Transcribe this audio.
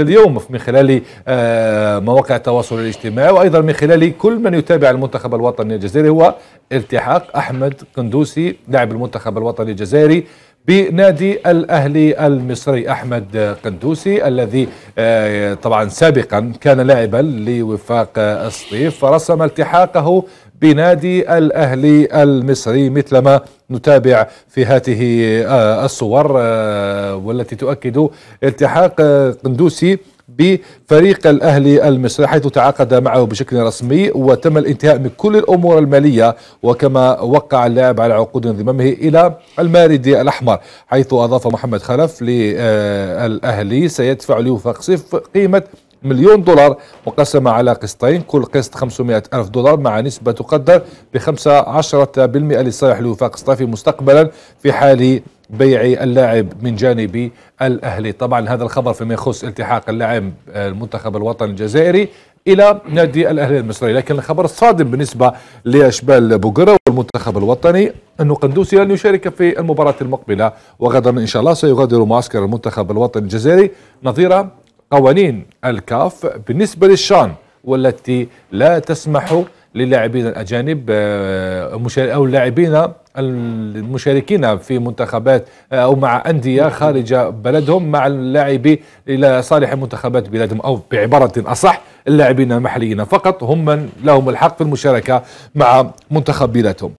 اليوم من خلال آه، مواقع التواصل الاجتماعي وايضا من خلال كل من يتابع المنتخب الوطني الجزائري هو التحاق احمد قندوسي لاعب المنتخب الوطني الجزائري بنادي الأهلي المصري أحمد قندوسي الذي آه، طبعا سابقا كان لاعبا لوفاق الصيف فرسم التحاقه بنادي الأهلي المصري مثلما نتابع في هذه آه، الصور آه، والتي تؤكد التحاق قندوسي بفريق الأهلي المصري حيث تعاقد معه بشكل رسمي وتم الانتهاء من كل الأمور المالية وكما وقع اللاعب على عقود انضمامه إلى المارد الأحمر حيث أضاف محمد خلف للأهلي سيدفع له فقسيف قيمة مليون دولار وقسم على قسطين كل قسط 500 ألف دولار مع نسبة تقدر ب 15% لصالح الوفاق الصيفي مستقبلا في حال بيع اللاعب من جانب الأهلي طبعا هذا الخبر فيما يخص التحاق اللاعب المنتخب الوطني الجزائري الى نادي الاهلي المصري لكن الخبر الصادم بالنسبه لاشبال بوغرا والمنتخب الوطني انه قندوسي لن يشارك في المباراه المقبله وغدا ان شاء الله سيغادر معسكر المنتخب الوطني الجزائري نظيره قوانين الكاف بالنسبة للشان والتي لا تسمح للاعبين الأجانب آه، أو اللاعبين المشاركين في منتخبات آه، أو مع أندية خارج بلدهم مع اللاعبين إلى صالح منتخبات بلادهم أو بعبارة أصح اللاعبين المحليين فقط هم من لهم الحق في المشاركة مع منتخب بلادهم